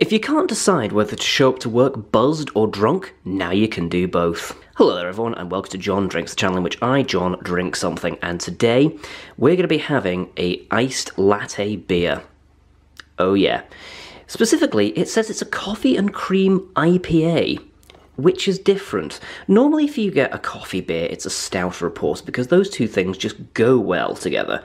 If you can't decide whether to show up to work buzzed or drunk, now you can do both. Hello there everyone and welcome to John Drinks, the channel in which I, John, drink something and today we're going to be having a iced latte beer. Oh yeah. Specifically, it says it's a coffee and cream IPA which is different. Normally if you get a coffee beer, it's a stout or a port because those two things just go well together.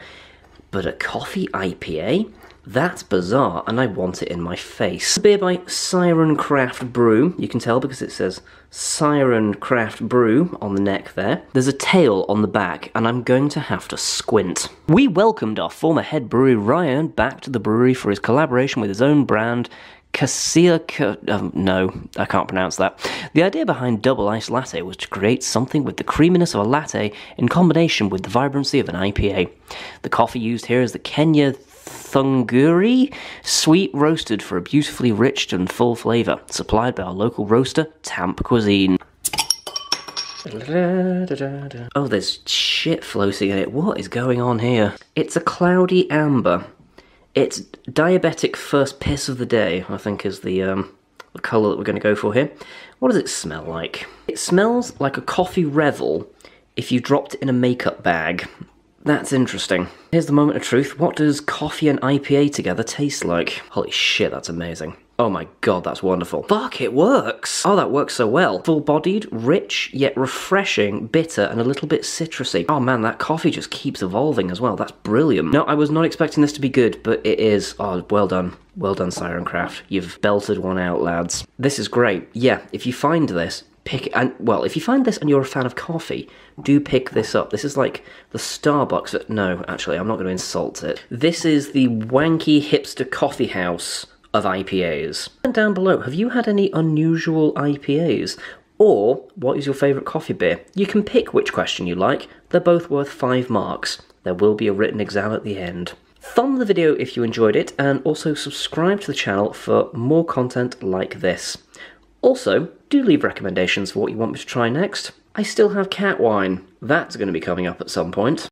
But a coffee IPA? That's bizarre, and I want it in my face. A beer by Siren Craft Brew. You can tell because it says Siren Craft Brew on the neck there. There's a tail on the back, and I'm going to have to squint. We welcomed our former head brewery Ryan back to the brewery for his collaboration with his own brand, Cassia. Um, no, I can't pronounce that. The idea behind Double Ice Latte was to create something with the creaminess of a latte in combination with the vibrancy of an IPA. The coffee used here is the Kenya Thunguri, sweet roasted for a beautifully rich and full flavour, supplied by our local roaster, Tamp Cuisine. Oh, there's shit floating in it. What is going on here? It's a cloudy amber. It's Diabetic First Piss of the Day, I think is the, um, the colour that we're going to go for here. What does it smell like? It smells like a coffee revel if you dropped it in a makeup bag. That's interesting. Here's the moment of truth. What does coffee and IPA together taste like? Holy shit, that's amazing. Oh my god, that's wonderful. Fuck, it works! Oh, that works so well. Full-bodied, rich, yet refreshing, bitter, and a little bit citrusy. Oh man, that coffee just keeps evolving as well. That's brilliant. No, I was not expecting this to be good, but it is. Oh, well done. Well done, Sirencraft. You've belted one out, lads. This is great. Yeah, if you find this, pick and well if you find this and you're a fan of coffee do pick this up this is like the starbucks no actually i'm not going to insult it this is the wanky hipster coffee house of IPAs. And down below, have you had any unusual IPAs? Or what is your favourite coffee beer? You can pick which question you like, they're both worth 5 marks. There will be a written exam at the end. Thumb the video if you enjoyed it, and also subscribe to the channel for more content like this. Also, do leave recommendations for what you want me to try next. I still have cat wine. That's going to be coming up at some point.